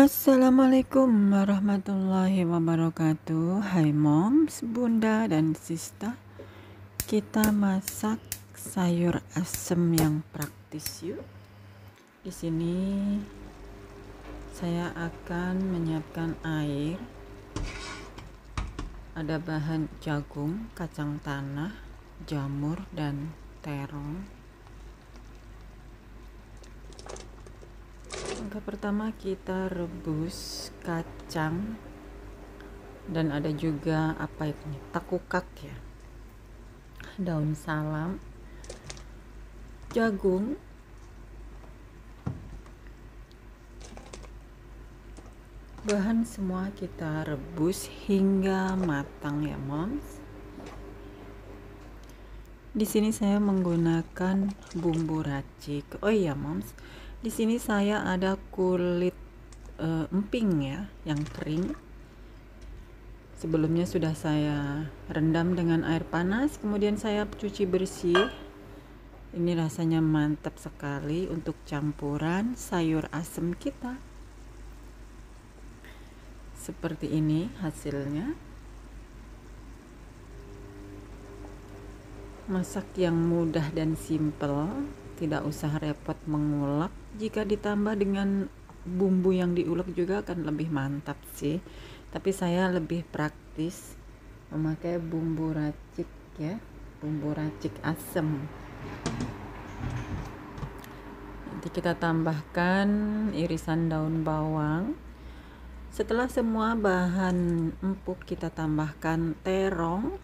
Assalamualaikum warahmatullahi wabarakatuh Hai moms, bunda dan sista Kita masak sayur asem yang praktis yuk Di sini saya akan menyiapkan air Ada bahan jagung, kacang tanah, jamur dan terong Langkah pertama kita rebus kacang dan ada juga apa ini ya, takukak ya daun salam jagung bahan semua kita rebus hingga matang ya moms di sini saya menggunakan bumbu racik oh iya moms di sini saya ada kulit uh, emping ya, yang kering. Sebelumnya sudah saya rendam dengan air panas, kemudian saya cuci bersih. Ini rasanya mantap sekali untuk campuran sayur asem kita. Seperti ini hasilnya. Masak yang mudah dan simple tidak usah repot mengulek, jika ditambah dengan bumbu yang diulek juga akan lebih mantap sih. Tapi saya lebih praktis memakai bumbu racik ya, bumbu racik asem. Nanti kita tambahkan irisan daun bawang. Setelah semua bahan empuk kita tambahkan terong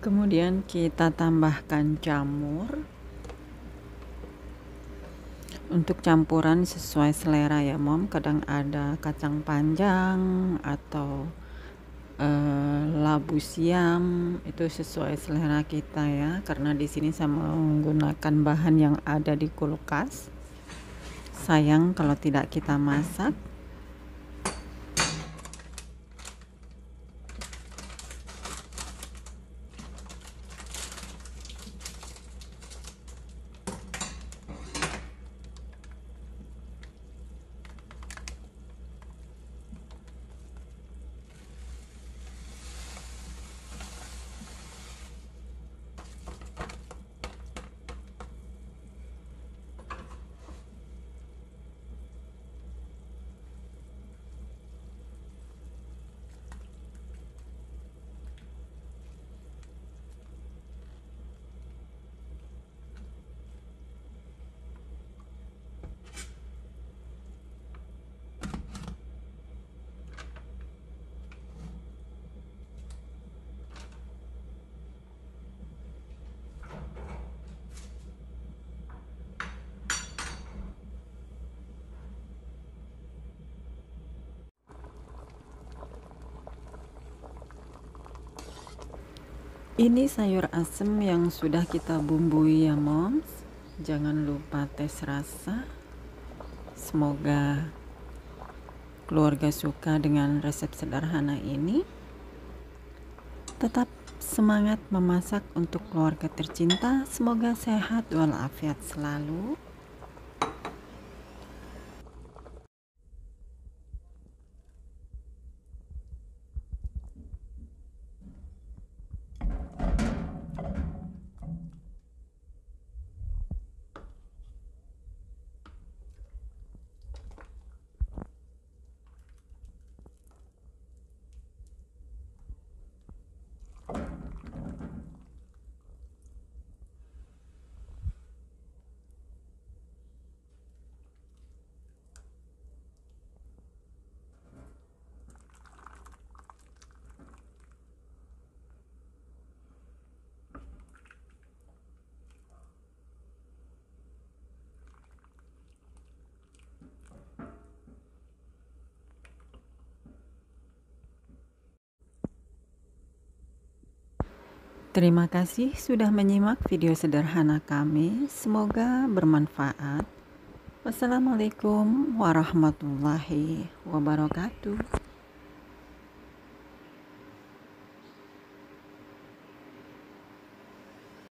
kemudian kita tambahkan jamur untuk campuran sesuai selera ya mom kadang ada kacang panjang atau eh, labu siam itu sesuai selera kita ya karena di sini saya menggunakan bahan yang ada di kulkas sayang kalau tidak kita masak Ini sayur asem yang sudah kita bumbui ya moms. Jangan lupa tes rasa. Semoga keluarga suka dengan resep sederhana ini. Tetap semangat memasak untuk keluarga tercinta. Semoga sehat walafiat selalu. Terima kasih sudah menyimak video sederhana kami. Semoga bermanfaat. Wassalamualaikum warahmatullahi wabarakatuh.